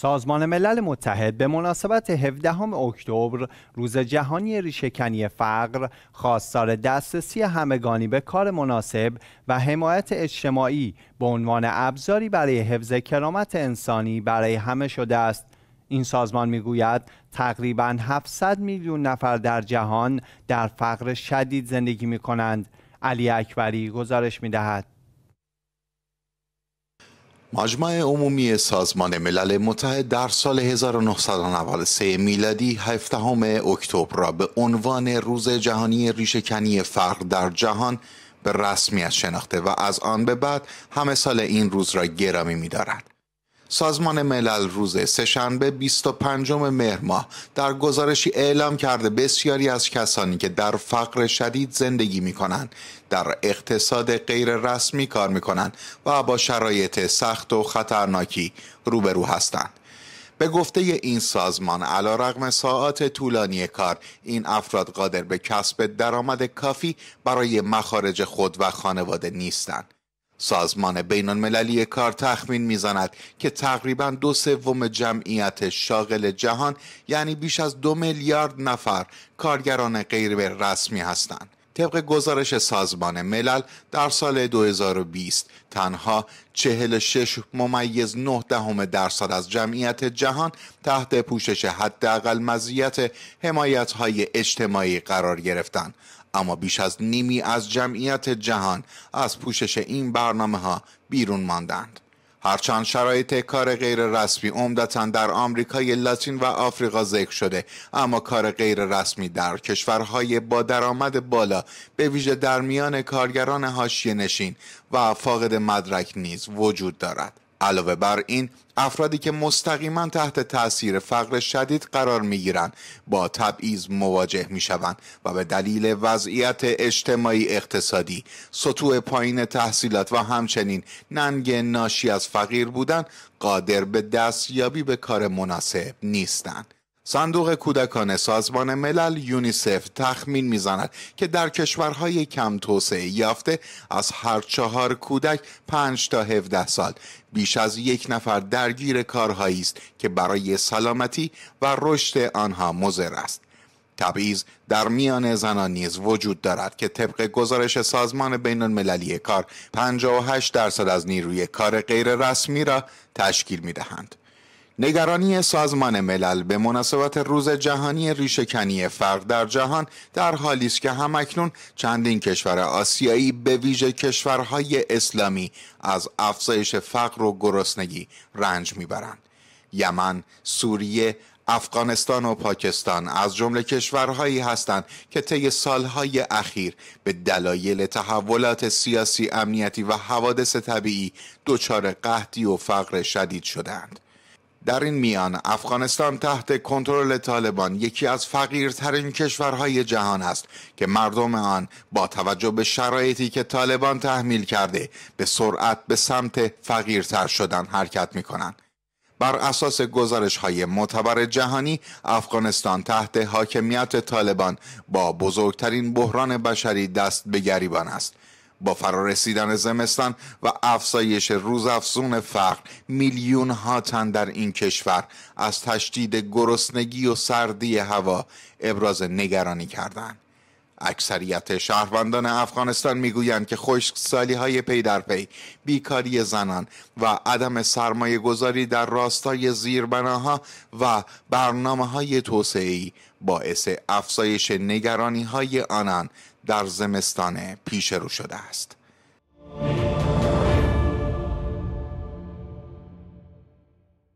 سازمان ملل متحد به مناسبت 17 اکتبر روز جهانی ریشهکنی فقر خواستار دسترسی همگانی به کار مناسب و حمایت اجتماعی به عنوان ابزاری برای حفظ کرامت انسانی برای همه شده است این سازمان میگوید تقریبا 700 میلیون نفر در جهان در فقر شدید زندگی می کنند علی اکبری گزارش می دهد مجمع عمومی سازمان ملل متحد در سال 1993 میلادی 17 اکتبر را به عنوان روز جهانی ریشهکنی فقر در جهان به رسمیت شناخته و از آن به بعد همه سال این روز را گرامی می‌دارد. سازمان ملل روز سهشنبه 25 مهر ماه در گزارشی اعلام کرده بسیاری از کسانی که در فقر شدید زندگی می کنند در اقتصاد غیر رسمی کار می کنند و با شرایط سخت و خطرناکی روبرو هستند به گفته این سازمان علا رقم ساعت طولانی کار این افراد قادر به کسب درآمد کافی برای مخارج خود و خانواده نیستند سازمان بین المللی کار تخمین میزند که تقریبا دو سوم جمعیت شاغل جهان یعنی بیش از دو میلیارد نفر کارگران غیر رسمی هستند. طبق گزارش سازمان ملل در سال 2020 تنها 46 ممیز 9 دهم درصد از جمعیت جهان تحت پوشش حداقل مزیت حمایت های اجتماعی قرار گرفتند اما بیش از نیمی از جمعیت جهان از پوشش این برنامه ها بیرون ماندند هرچند شرایط کار غیر رسمی عمدتا در آمریکای لاتین و آفریقا ذکر شده اما کار غیر رسمی در کشورهای با درآمد بالا به ویژه در میان کارگران هاشی نشین و فاقد مدرک نیز وجود دارد علاوه بر این افرادی که مستقیما تحت تاثیر فقر شدید قرار می گیرند با تبعیض مواجه می شوند و به دلیل وضعیت اجتماعی اقتصادی سطوع پایین تحصیلات و همچنین ننگ ناشی از فقیر بودن قادر به دستیابی به کار مناسب نیستند صندوق کودکان سازمان ملل یونیسف تخمین میزند که در کشورهای کم توسعه یافته از هر چهار کودک 5 تا 17 سال بیش از یک نفر درگیر کارهایی است که برای سلامتی و رشد آنها مضر است تبعیض در میان زنان نیز وجود دارد که طبق گزارش سازمان بین المللی کار 58 درصد از نیروی کار غیر رسمی را تشکیل می دهند. نگرانی سازمان ملل به مناسبت روز جهانی ریشهکنی فقر در جهان در حالی است که همکنون چندین کشور آسیایی به ویژه کشورهای اسلامی از افزایش فقر و گرسنگی رنج میبرند یمن سوریه افغانستان و پاکستان از جمله کشورهایی هستند که طی سالهای اخیر به دلایل تحولات سیاسی امنیتی و حوادث طبیعی دچار قحطی و فقر شدید شدند در این میان افغانستان تحت کنترل طالبان یکی از فقیرترین کشورهای جهان است که مردم آن با توجه به شرایطی که طالبان تحمیل کرده به سرعت به سمت فقیرتر شدن حرکت می کنند. بر اساس گزارش های معتبر جهانی افغانستان تحت حاکمیت طالبان با بزرگترین بحران بشری دست به گریبان است با فرارسیدن زمستان و افزایش روزافزون فقر میلیون ها تن در این کشور از تشدید گرسنگی و سردی هوا ابراز نگرانی کردند اکثریت شهروندان افغانستان میگویند که خشکسالی های پی در پی، بیکاری زنان و عدم سرمایه گذاری در راستای زیربناها و برنامه های توسعی باعث افزایش نگرانی های آنان در زمستان پیش رو شده است